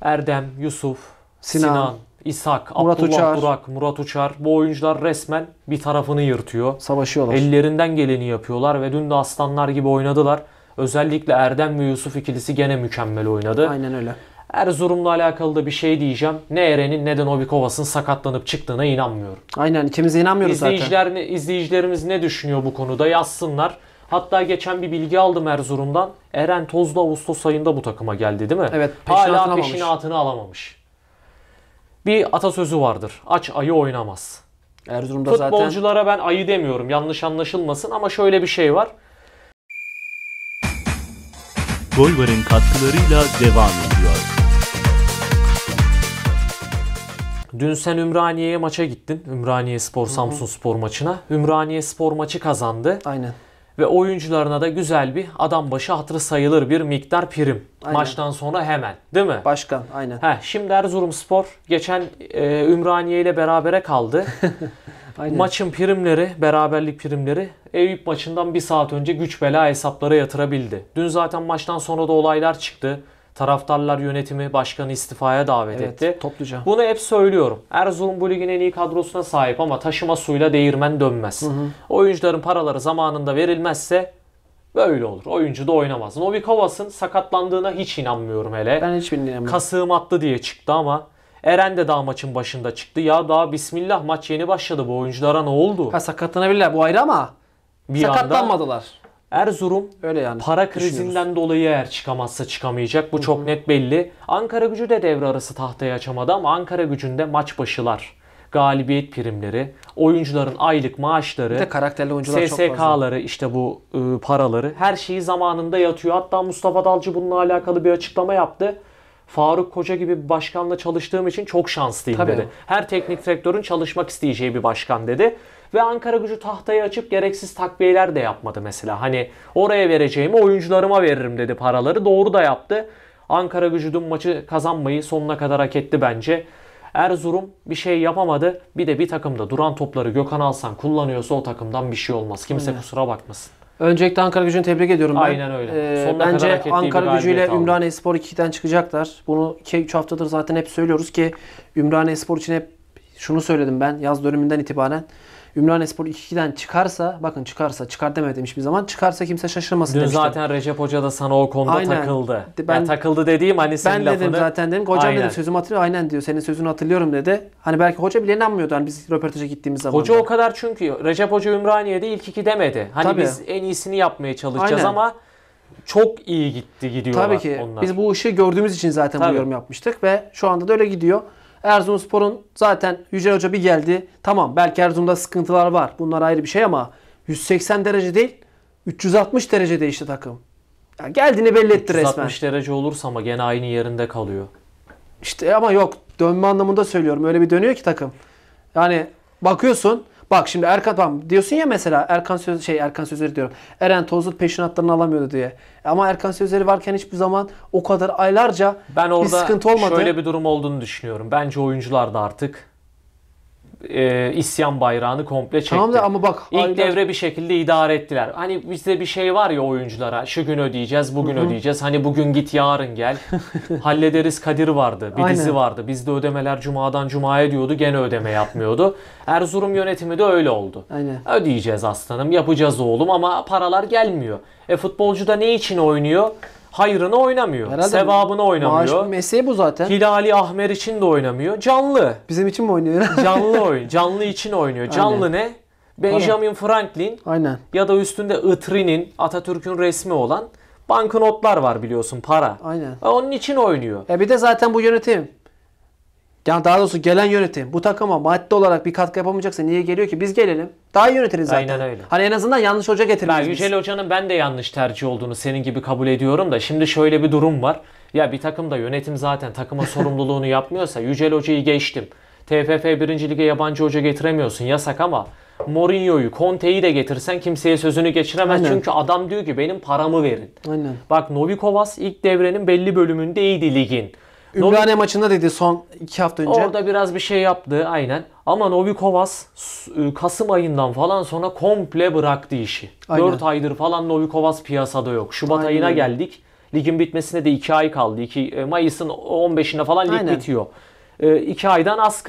Erdem, Yusuf, Sinan. Sinan, İshak, Murat Abdullah Uçar. Durak, Murat Uçar bu oyuncular resmen bir tarafını yırtıyor. Savaşıyorlar. Ellerinden geleni yapıyorlar ve dün de aslanlar gibi oynadılar. Özellikle Erdem ve Yusuf ikilisi gene mükemmel oynadı. Aynen öyle. Erzurum'la alakalı da bir şey diyeceğim. Ne Eren'in ne de Novikovas'ın sakatlanıp çıktığına inanmıyorum. Aynen ikimiz inanmıyoruz İzleyiciler, zaten. İzleyicilerimiz ne düşünüyor bu konuda yazsınlar. Hatta geçen bir bilgi aldım Erzurum'dan. Eren Tozlu Ağustos ayında bu takıma geldi değil mi? Evet. Peşinatını Hala alamamış. peşinatını alamamış bir atasözü vardır. Aç ayı oynamaz. Erzurum'da Futbolculara zaten... ben ayı demiyorum yanlış anlaşılmasın ama şöyle bir şey var. Golvar'ın katkılarıyla devam ediyor. Dün sen Ümraniye'ye maça gittin. Ümraniye Spor Samsun Spor maçına. Ümraniye Spor maçı kazandı. Aynen ve oyuncularına da güzel bir adam başı hatırı sayılır bir miktar prim. Aynen. Maçtan sonra hemen değil mi? Başkan aynen. Heh, şimdi Erzurumspor geçen e, Ümraniye ile berabere kaldı. aynen. Maçın primleri, beraberlik primleri Eyüp maçından bir saat önce güç bela hesaplara yatırabildi. Dün zaten maçtan sonra da olaylar çıktı. Taraftarlar yönetimi başkanı istifaya davet evet, etti. Topluca. Bunu hep söylüyorum. Erzurum bu ligin en iyi kadrosuna sahip ama taşıma suyla değirmen dönmez. Hı hı. Oyuncuların paraları zamanında verilmezse Böyle olur. Oyuncu da oynamaz. Novi Kovas'ın sakatlandığına hiç inanmıyorum hele. Ben hiç bilmiyorum. Kasığım attı diye çıktı ama Eren de daha maçın başında çıktı. Ya daha bismillah maç yeni başladı. Bu oyunculara ne oldu? Ha sakatlanabilirler bu ayrı ama bir sakatlanmadılar. Anda Erzurum öyle yani. para krizinden dolayı eğer çıkamazsa çıkamayacak. Bu Hı-hı. çok net belli. Ankara gücü de devre arası tahtaya açamadı ama Ankara gücünde maç başılar galibiyet primleri, oyuncuların aylık maaşları, de karakterli oyuncular SSK'ları işte bu e, paraları her şeyi zamanında yatıyor. Hatta Mustafa Dalcı bununla alakalı bir açıklama yaptı. Faruk Koca gibi bir başkanla çalıştığım için çok şanslıyım Tabii. dedi. Her teknik direktörün çalışmak isteyeceği bir başkan dedi. Ve Ankara gücü tahtayı açıp gereksiz takviyeler de yapmadı mesela. Hani oraya vereceğimi oyuncularıma veririm dedi paraları. Doğru da yaptı. Ankara gücü dün maçı kazanmayı sonuna kadar hak etti bence. Erzurum bir şey yapamadı. Bir de bir takımda duran topları Gökhan Alsan kullanıyorsa o takımdan bir şey olmaz. Kimse Aynen. kusura bakmasın. Öncelikle Ankara gücünü tebrik ediyorum ben. Aynen öyle. Ee, bence Ankara gücüyle Ümraniye Spor 2'den çıkacaklar. Bunu 2-3 haftadır zaten hep söylüyoruz ki Ümraniye Spor için hep şunu söyledim ben yaz döneminden itibaren. Ümraniye Spor 2-2'den çıkarsa bakın çıkarsa çıkar demedim hiçbir zaman. Çıkarsa kimse şaşırmasın Dün demiştim. zaten Recep Hoca da sana o konuda Aynen. takıldı. Ben, yani takıldı dediğim hani senin ben lafını. Ben dedim zaten dedim. Hocam Aynen. dedim sözümü hatırlıyor. Aynen diyor. Senin sözünü hatırlıyorum dedi. Hani belki hoca bile inanmıyordu hani biz röportaja gittiğimiz zaman. Hoca o kadar çünkü Recep Hoca Ümraniye'de ilk iki demedi. Hani Tabii. biz en iyisini yapmaya çalışacağız Aynen. ama çok iyi gitti gidiyorlar Tabii ki. onlar. Biz bu işi gördüğümüz için zaten Tabii. bu yorum yapmıştık ve şu anda da öyle gidiyor. Erzurumspor'un zaten Yücel Hoca bir geldi. Tamam belki Erzurum'da sıkıntılar var. Bunlar ayrı bir şey ama 180 derece değil 360 derece değişti takım. Yani geldiğini belli etti 360 resmen. 360 derece olursa ama gene aynı yerinde kalıyor. İşte ama yok dönme anlamında söylüyorum. Öyle bir dönüyor ki takım. Yani bakıyorsun Bak şimdi Erkan tamam diyorsun ya mesela Erkan Söz şey Erkan Sözleri diyorum. Eren tozut peşinatlarını alamıyordu diye. Ama Erkan Sözleri varken hiçbir zaman o kadar aylarca ben orada bir sıkıntı olmadı. Ben orada şöyle bir durum olduğunu düşünüyorum. Bence oyuncular da artık e, isyan bayrağını komple çekti. Tamam da ama bak ilk aylar... devre bir şekilde idare ettiler. Hani bizde bir şey var ya oyunculara. Şu gün ödeyeceğiz, bugün Hı-hı. ödeyeceğiz. Hani bugün git, yarın gel. Hallederiz Kadir vardı. Bir Aynen. dizi vardı. Bizde ödemeler cumadan cumaya diyordu. Gene ödeme yapmıyordu. Erzurum yönetimi de öyle oldu. Aynen. Ödeyeceğiz aslanım, yapacağız oğlum ama paralar gelmiyor. E futbolcu da ne için oynuyor? hayrını oynamıyor. Herhalde sevabını oynamıyor. Maaş mesleği bu zaten. Hilali Ahmer için de oynamıyor. Canlı. Bizim için mi oynuyor? canlı oyun. Canlı için oynuyor. Canlı Aynen. ne? Benjamin Franklin Aynen. ya da üstünde Itri'nin Atatürk'ün resmi olan banknotlar var biliyorsun para. Aynen. Onun için oynuyor. Ya e bir de zaten bu yönetim yani daha doğrusu gelen yönetim bu takıma maddi olarak bir katkı yapamayacaksa niye geliyor ki? Biz gelelim. Daha iyi yönetiriz zaten. Aynen öyle. Hani en azından yanlış hoca getirmeyiz. Ben Yücel Hoca'nın ben de yanlış tercih olduğunu senin gibi kabul ediyorum da şimdi şöyle bir durum var. Ya bir takımda yönetim zaten takıma sorumluluğunu yapmıyorsa Yücel Hoca'yı geçtim. TFF 1. Lig'e yabancı hoca getiremiyorsun yasak ama Mourinho'yu, Conte'yi de getirsen kimseye sözünü geçiremez. Aynen. Çünkü adam diyor ki benim paramı verin. Aynen. Bak Novikovas ilk devrenin belli bölümünde iyiydi ligin. Ümraniye maçında dedi son iki hafta önce. Orada biraz bir şey yaptı aynen. Ama Novi Kovas e, Kasım ayından falan sonra komple bıraktı işi. Aynen. 4 aydır falan Novi Kovas piyasada yok. Şubat aynen. ayına geldik. Ligin bitmesine de 2 ay kaldı. 2 e, Mayıs'ın 15'inde falan lig aynen. bitiyor. 2 e, aydan az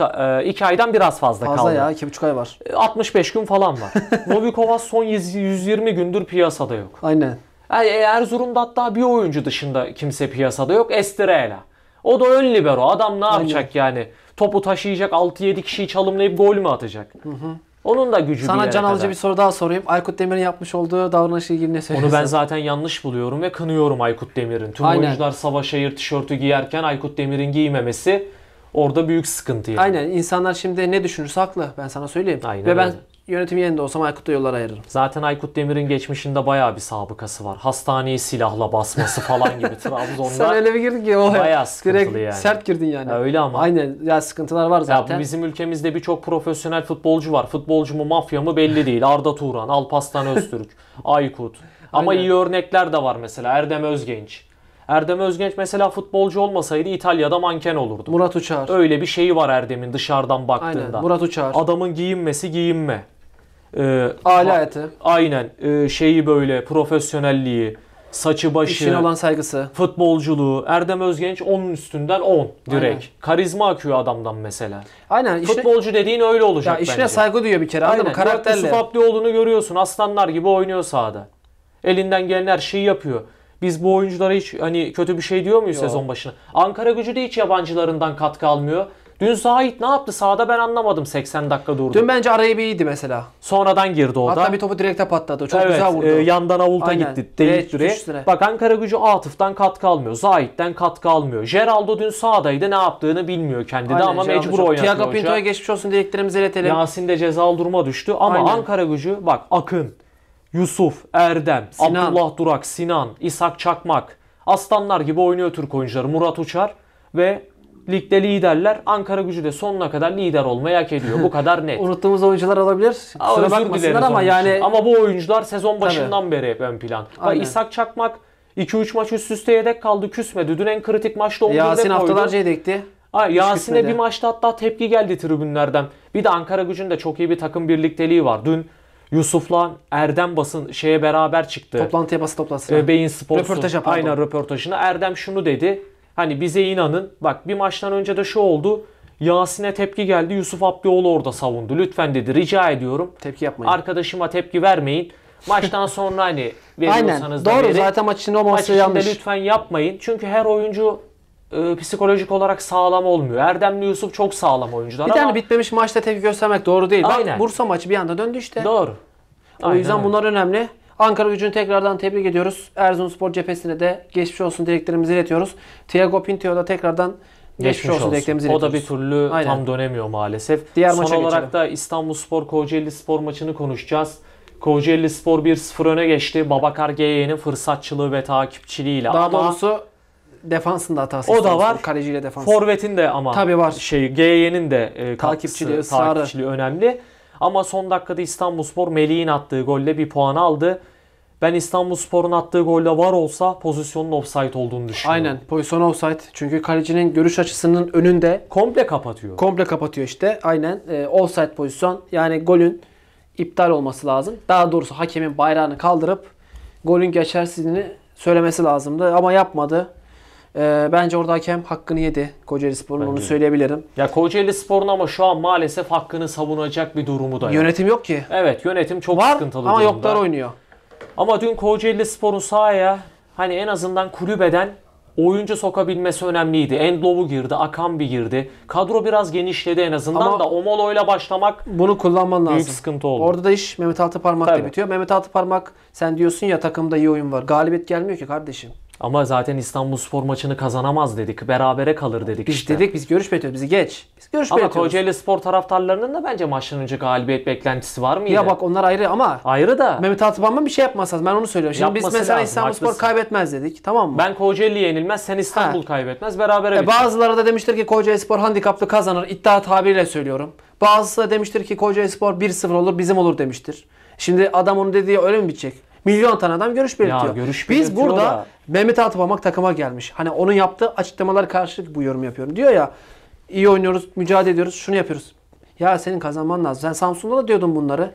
2 aydan biraz fazla, fazla kaldı. Fazla ya 2,5 ay var. 65 gün falan var. Novi Kovas son 120 gündür piyasada yok. Aynen. Erzurum'da hatta bir oyuncu dışında kimse piyasada yok. Esterela. O da ön libero. Adam ne Aynen. yapacak yani? Topu taşıyacak 6-7 kişiyi çalımlayıp gol mü atacak? Hı hı. Onun da gücü Sana bir can alıcı bir soru daha sorayım. Aykut Demir'in yapmış olduğu davranışla ilgili ne söylüyorsun? Onu ben zaten yanlış buluyorum ve kınıyorum Aykut Demir'in. Tüm Aynen. oyuncular Savaşayır tişörtü giyerken Aykut Demir'in giymemesi orada büyük sıkıntı yani. Aynen. İnsanlar şimdi ne düşünürse haklı. Ben sana söyleyeyim. Aynen ve ben öyle yönetim yerinde olsam Aykut'a yollar ayırırım. Zaten Aykut Demir'in geçmişinde bayağı bir sabıkası var. Hastaneyi silahla basması falan gibi Trabzon'da. Sen öyle bir girdin ki olaya. Bayağı sıkıntılı Direkt yani. sert girdin yani. Ya öyle ama. Aynen ya sıkıntılar var zaten. Ya bu bizim ülkemizde birçok profesyonel futbolcu var. Futbolcu mu mafya mı belli değil. Arda Turan, Alpaslan Öztürk, Aykut. Ama Aynen. iyi örnekler de var mesela Erdem Özgenç. Erdem Özgenç mesela futbolcu olmasaydı İtalya'da manken olurdu. Murat Uçar. Öyle bir şeyi var Erdem'in dışarıdan baktığında. Aynen Murat Uçar. Adamın giyinmesi giyinme e, ee, aile hayatı. Aynen. E, şeyi böyle profesyonelliği, saçı başı, İşine olan saygısı. futbolculuğu. Erdem Özgenç onun üstünden 10 direkt. Aynen. Karizma akıyor adamdan mesela. Aynen. Işine, Futbolcu dediğin öyle olacak ya işine bence. saygı duyuyor bir kere. Aynen. Aynen. Karakterle. Yusuf Abdioğlu'nu görüyorsun. Aslanlar gibi oynuyor sahada. Elinden gelen her şeyi yapıyor. Biz bu oyunculara hiç hani kötü bir şey diyor muyuz Yok. sezon başına? Ankara gücü de hiç yabancılarından katkı almıyor. Dün Zahit ne yaptı? Sağda ben anlamadım 80 dakika durdu. Dün bence arayı bir iyiydi mesela. Sonradan girdi o Hatta bir topu direkte patladı. Çok evet, güzel vurdu. E, yandan avulta Aynen. gitti. Delik direğe. Bak Ankara gücü Atıf'tan katkı almıyor. Zahit'ten katkı almıyor. Geraldo dün sağdaydı. Ne yaptığını bilmiyor kendi ama Geraldo mecbur oynatıyor. Tiago Pinto'ya geçmiş olsun dileklerimizi iletelim. Yasin de cezalı duruma düştü ama Aynen. Ankara gücü bak Akın, Yusuf, Erdem, Sinan. Abdullah Durak, Sinan, İshak Çakmak. Aslanlar gibi oynuyor Türk oyuncuları. Murat Uçar ve Ligde liderler. Ankara gücü de sonuna kadar lider olmayı hak ediyor. Bu kadar net. Unuttuğumuz oyuncular olabilir. Aa, Kusura bakmasınlar ama yani. Ama bu oyuncular sezon başından Tabii. beri ön plan. Bak İshak Çakmak 2-3 maç üst üste yedek kaldı küsmedi. Dün en kritik maçta 11 11'de Yasin koydu. haftalarca yedekti. Ay Yasin'e bir maçta hatta tepki geldi tribünlerden. Bir de Ankara Gücü'nde çok iyi bir takım birlikteliği var. Dün Yusuf'la Erdem Basın şeye beraber çıktı. Toplantıya basın toplantısı. Beyin Sports'un. Röportaj yapardım. Aynen röportajını. Erdem şunu dedi. Hani bize inanın. Bak bir maçtan önce de şu oldu. Yasin'e tepki geldi. Yusuf Abdioğlu orada savundu. Lütfen dedi rica ediyorum. Tepki yapmayın. Arkadaşıma tepki vermeyin. Maçtan sonra hani veriyorsanız Aynen. da Doğru verin. zaten maç içinde olmaması Maç yanlış. lütfen yapmayın. Çünkü her oyuncu e, psikolojik olarak sağlam olmuyor. Erdemli Yusuf çok sağlam oyuncular Bir ama tane bitmemiş maçta tepki göstermek doğru değil. Aynen. Bak Bursa maçı bir anda döndü işte. doğru. o Aynen yüzden öyle. bunlar önemli. Ankara gücünü tekrardan tebrik ediyoruz. Erzurumspor cephesine de geçmiş olsun dileklerimizi iletiyoruz. Thiago Pinto'ya da tekrardan Geçmiş, geçmiş olsun, dileklerimizi O da bir türlü Aynen. tam dönemiyor maalesef. Diğer Son olarak geçelim. da İstanbul Spor Kocaeli Spor maçını konuşacağız. Kocaeli Spor 1-0 öne geçti. Babakar GY'nin fırsatçılığı ve takipçiliğiyle. Daha ama doğrusu defansında hatası. O da var. Kaleciyle defans. Forvet'in de ama Tabii var. şey GY'nin de e, takipçiliği, katkısı, takipçiliği önemli. Ama son dakikada İstanbulspor Melih'in attığı golle bir puan aldı. Ben İstanbulspor'un attığı golle var olsa pozisyonun offside olduğunu düşünüyorum. Aynen pozisyon offside. Çünkü kalecinin görüş açısının önünde. Komple kapatıyor. Komple kapatıyor işte. Aynen e, offside pozisyon. Yani golün iptal olması lazım. Daha doğrusu hakemin bayrağını kaldırıp golün geçersizliğini söylemesi lazımdı. Ama yapmadı. E, bence orada hakem hakkını yedi. Kocaeli Spor'un onu söyleyebilirim. Ya Kocaeli Spor'un ama şu an maalesef hakkını savunacak bir durumu da yok. Yönetim yok ki. Evet yönetim çok Var, sıkıntılı ama durumda. yoklar oynuyor. Ama dün Kocaeli Spor'un sahaya hani en azından kulübeden oyuncu sokabilmesi önemliydi. Endlov'u girdi, Akambi girdi. Kadro biraz genişledi en azından Ama da Omolo ile başlamak bunu kullanman lazım. Büyük sıkıntı oldu. Orada da iş Mehmet Altıparmak'ta bitiyor. Mehmet Altıparmak sen diyorsun ya takımda iyi oyun var. Galibiyet gelmiyor ki kardeşim. Ama zaten İstanbul Spor maçını kazanamaz dedik. Berabere kalır dedik Biz işte. dedik biz görüş belirtiyoruz. Bizi geç. Biz görüş ama Kocaeli Spor taraftarlarının da bence maçtan önce galibiyet beklentisi var mıydı? Ya bak onlar ayrı ama. Ayrı da. Mehmet Altıban'dan bir şey yapmaz Ben onu söylüyorum. Şimdi Yapması biz mesela lazım, İstanbul Spor kaybetmez dedik. Tamam mı? Ben Kocaeli yenilmez sen İstanbul ha. kaybetmez. Berabere e, Bazıları da demiştir ki Kocaeli Spor handikaplı kazanır. İddia tabiriyle söylüyorum. Bazısı da demiştir ki Kocaeli Spor 1-0 olur bizim olur demiştir. Şimdi adam onu dediği öyle mi bitecek? Milyon tane adam görüş belirtiyor. Ya, görüş Biz burada ya. Mehmet Atıpamak takıma gelmiş. Hani onun yaptığı açıklamalar karşılık bu yorum yapıyorum. Diyor ya iyi oynuyoruz, mücadele ediyoruz, şunu yapıyoruz. Ya senin kazanman lazım. Sen Samsun'da da diyordun bunları.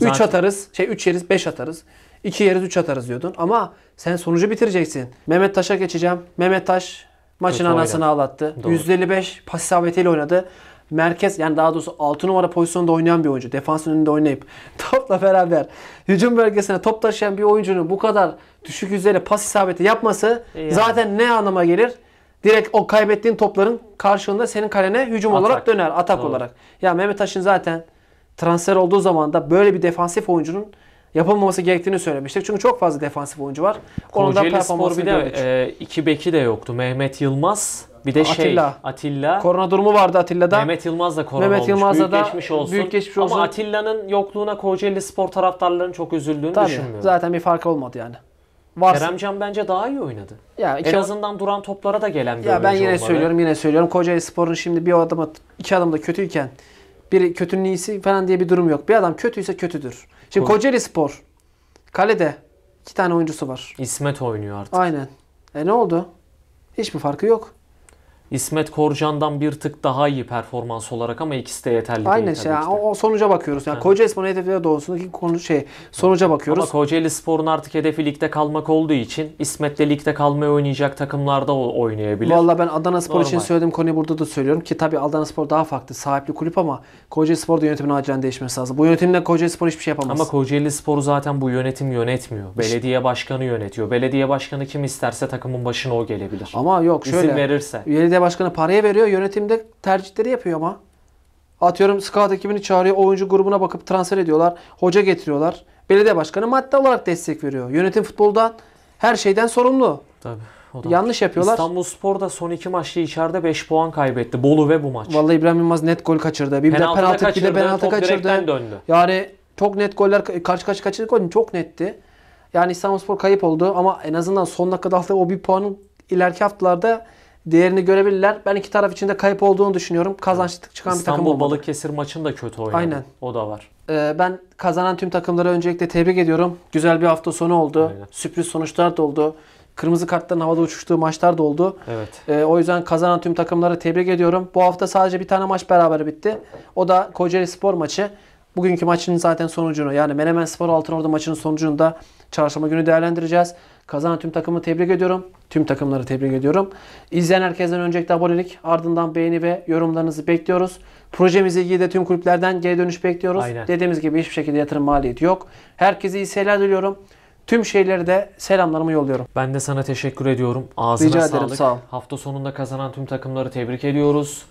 3 atarız, şey 3 yeriz, 5 atarız. 2 yeriz, 3 atarız diyordun. Ama sen sonucu bitireceksin. Mehmet Taş'a geçeceğim. Mehmet Taş maçın Kötü anasını oynadı. ağlattı. Doğru. %55 pas isabetiyle oynadı merkez yani daha doğrusu 6 numara pozisyonda oynayan bir oyuncu. Defansın önünde oynayıp topla beraber hücum bölgesine top taşıyan bir oyuncunun bu kadar düşük yüzdeyle pas isabeti yapması yani. zaten ne anlama gelir? Direkt o kaybettiğin topların karşılığında senin kalene hücum atak. olarak döner, atak Doğru. olarak. Ya Mehmet Taş'ın zaten transfer olduğu zaman da böyle bir defansif oyuncunun yapılmaması gerektiğini söylemiştik. Çünkü çok fazla defansif oyuncu var. Onun da bir de, E, iki beki de yoktu. Mehmet Yılmaz bir de şey Atilla. Atilla. Korona durumu vardı Atilla'da. Mehmet Yılmaz da korona Mehmet Yılmaz'da olmuş. Büyük geçmiş olsun. Büyük geçmiş olsun. Ama Atilla'nın yokluğuna Kocaeli spor taraftarlarının çok üzüldüğünü Tabii. düşünmüyorum. Zaten bir fark olmadı yani. Varsa. Keremcan bence daha iyi oynadı. Ya iki en azından duran toplara da gelen bir Ya ben yine olmalı. söylüyorum yine söylüyorum. Kocaeli Spor'un şimdi bir adama iki adımda kötüyken biri kötünün iyisi falan diye bir durum yok. Bir adam kötüyse kötüdür. Şimdi Kocaeli Spor kalede iki tane oyuncusu var. İsmet oynuyor artık. Aynen. E ne oldu? Hiçbir farkı yok. İsmet Korcan'dan bir tık daha iyi performans olarak ama ikisi de yeterli Aynen değil. Aynen şey. Yani. O sonuca bakıyoruz. Yani Kocaeli Spor'un hedefleri doğrusundaki konu şey sonuca bakıyoruz. Ama Kocaeli Spor'un artık hedefi ligde kalmak olduğu için İsmet de ligde kalmaya oynayacak takımlarda oynayabilir. Valla ben Adana Spor Normal. için söylediğim konuyu burada da söylüyorum ki tabii Adana Spor daha farklı sahipli kulüp ama Kocaeli Spor'da yönetimin acilen değişmesi lazım. Bu yönetimle Kocaeli Spor hiçbir şey yapamaz. Ama Kocaeli Spor'u zaten bu yönetim yönetmiyor. Belediye başkanı yönetiyor. Belediye başkanı kim isterse takımın başına o gelebilir. Ama yok şöyle. İzin verirse. Belediye belediye başkanı paraya veriyor. Yönetimde tercihleri yapıyor ama. Atıyorum scout ekibini çağırıyor. Oyuncu grubuna bakıp transfer ediyorlar. Hoca getiriyorlar. Belediye başkanı madde olarak destek veriyor. Yönetim futboldan her şeyden sorumlu. Tabii. Adam. Yanlış yapıyorlar. İstanbul Spor da son iki maçta içeride 5 puan kaybetti. Bolu ve bu maç. Vallahi İbrahim Yılmaz net gol kaçırdı. Bir penaltı, penaltı kaçırdı, bir de penaltı kaçırdı. döndü. Yani çok net goller karşı karşı kaçırdı gol çok netti. Yani İstanbul Spor kayıp oldu ama en azından son dakikada aldığı o bir puanın ileriki haftalarda değerini görebilirler. Ben iki taraf için de kayıp olduğunu düşünüyorum. Kazançlı çıkan İstanbul, bir takım olmalı. Balıkesir maçını da kötü oynadı. Aynen. O da var. Ee, ben kazanan tüm takımları öncelikle tebrik ediyorum. Güzel bir hafta sonu oldu. Aynen. Sürpriz sonuçlar da oldu. Kırmızı kartların havada uçuştuğu maçlar da oldu. Evet. Ee, o yüzden kazanan tüm takımları tebrik ediyorum. Bu hafta sadece bir tane maç beraber bitti. O da Kocaeli Spor maçı. Bugünkü maçın zaten sonucunu yani Menemen Spor Altınordu maçının sonucunu da çarşamba günü değerlendireceğiz. Kazanan tüm takımı tebrik ediyorum. Tüm takımları tebrik ediyorum. İzleyen herkesten öncelikle abonelik, ardından beğeni ve yorumlarınızı bekliyoruz. Projemizi ilgili de tüm kulüplerden geri dönüş bekliyoruz. Aynen. Dediğimiz gibi hiçbir şekilde yatırım maliyeti yok. Herkese iyi seyirler diliyorum. Tüm şeyleri de selamlarımı yolluyorum. Ben de sana teşekkür ediyorum. Ağzına Rica ederim, sağlık. sağ ol. Hafta sonunda kazanan tüm takımları tebrik ediyoruz.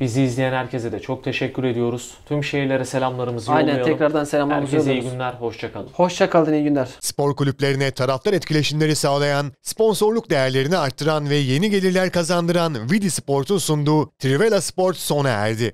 Bizi izleyen herkese de çok teşekkür ediyoruz. Tüm şehirlere selamlarımızı Aynen, yollayalım. Aynen tekrardan selamlarımızı Herkese yolluyoruz. iyi günler, hoşçakalın. Hoşçakalın, iyi günler. Spor kulüplerine taraftar etkileşimleri sağlayan, sponsorluk değerlerini arttıran ve yeni gelirler kazandıran Vidi Sport'un sunduğu Trivela Sport sona erdi.